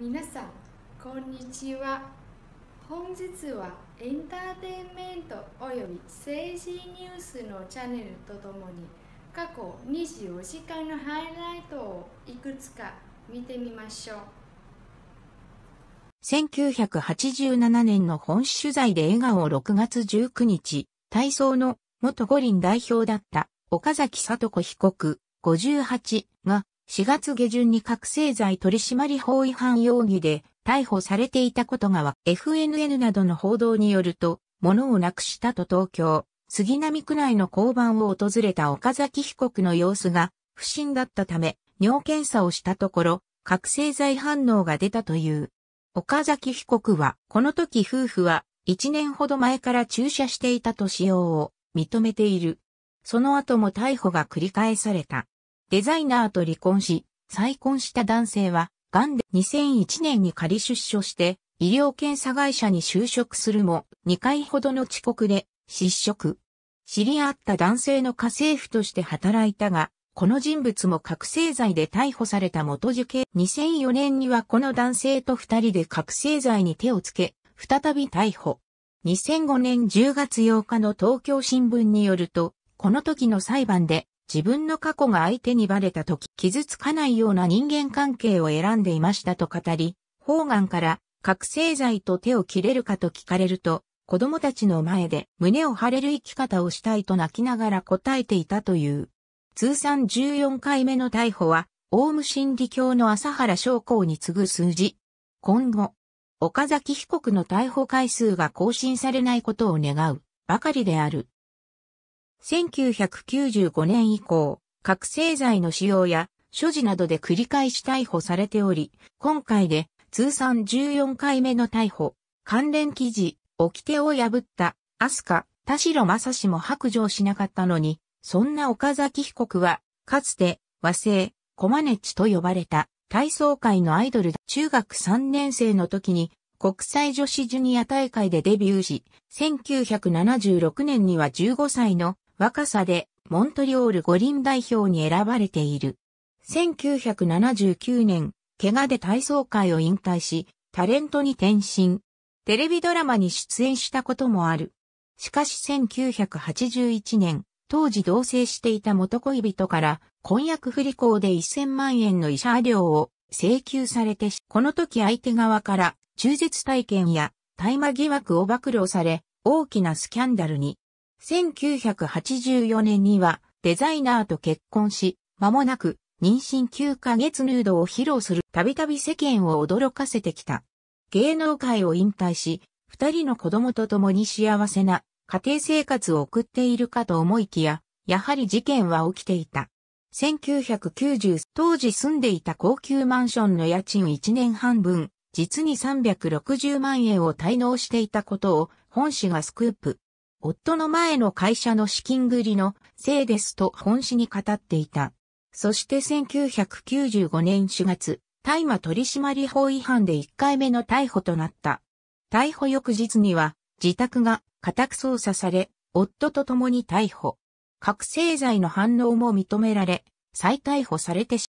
皆さんこんにちは本日はエンターテインメントおよび政治ニュースのチャンネルとともに過去24時間のハイライトをいくつか見てみましょう1987年の本取材で笑顔を6月19日、体操の元五輪代表だった岡崎里子被告58が4月下旬に覚醒剤取締法違反容疑で逮捕されていたことが FNN などの報道によると、物をなくしたと東京、杉並区内の交番を訪れた岡崎被告の様子が不審だったため、尿検査をしたところ、覚醒剤反応が出たという。岡崎被告は、この時夫婦は、1年ほど前から注射していたと使用を認めている。その後も逮捕が繰り返された。デザイナーと離婚し、再婚した男性は、癌で2001年に仮出所して、医療検査会社に就職するも、2回ほどの遅刻で、失職。知り合った男性の家政婦として働いたが、この人物も覚醒剤で逮捕された元受刑。2004年にはこの男性と二人で覚醒剤に手をつけ、再び逮捕。2005年10月8日の東京新聞によると、この時の裁判で自分の過去が相手にバレた時傷つかないような人間関係を選んでいましたと語り、方眼から覚醒剤と手を切れるかと聞かれると、子供たちの前で胸を張れる生き方をしたいと泣きながら答えていたという。通算14回目の逮捕は、オウム真理教の朝原将校に次ぐ数字。今後、岡崎被告の逮捕回数が更新されないことを願うばかりである。1995年以降、覚醒剤の使用や所持などで繰り返し逮捕されており、今回で通算14回目の逮捕、関連記事、掟を破った、飛鳥、田代正氏も白状しなかったのに、そんな岡崎被告は、かつて、和製、コマネチと呼ばれた、体操界のアイドルだ。中学3年生の時に、国際女子ジュニア大会でデビューし、1976年には15歳の若さでモントリオール五輪代表に選ばれている。1979年、怪我で体操界を引退し、タレントに転身。テレビドラマに出演したこともある。しかし1981年、当時同棲していた元恋人から婚約不履行で1000万円の慰謝料を請求されてこの時相手側から中絶体験や大麻疑惑を暴露され、大きなスキャンダルに1984年にはデザイナーと結婚し、間もなく妊娠9ヶ月ヌードを披露するたびたび世間を驚かせてきた。芸能界を引退し、二人の子供と共に幸せな家庭生活を送っているかと思いきや、やはり事件は起きていた。1990当時住んでいた高級マンションの家賃1年半分、実に360万円を滞納していたことを本誌がスクープ。夫の前の会社の資金繰りのせいですと本誌に語っていた。そして1995年4月、大麻取締法違反で1回目の逮捕となった。逮捕翌日には、自宅が家宅捜査され、夫と共に逮捕。覚醒剤の反応も認められ、再逮捕されてし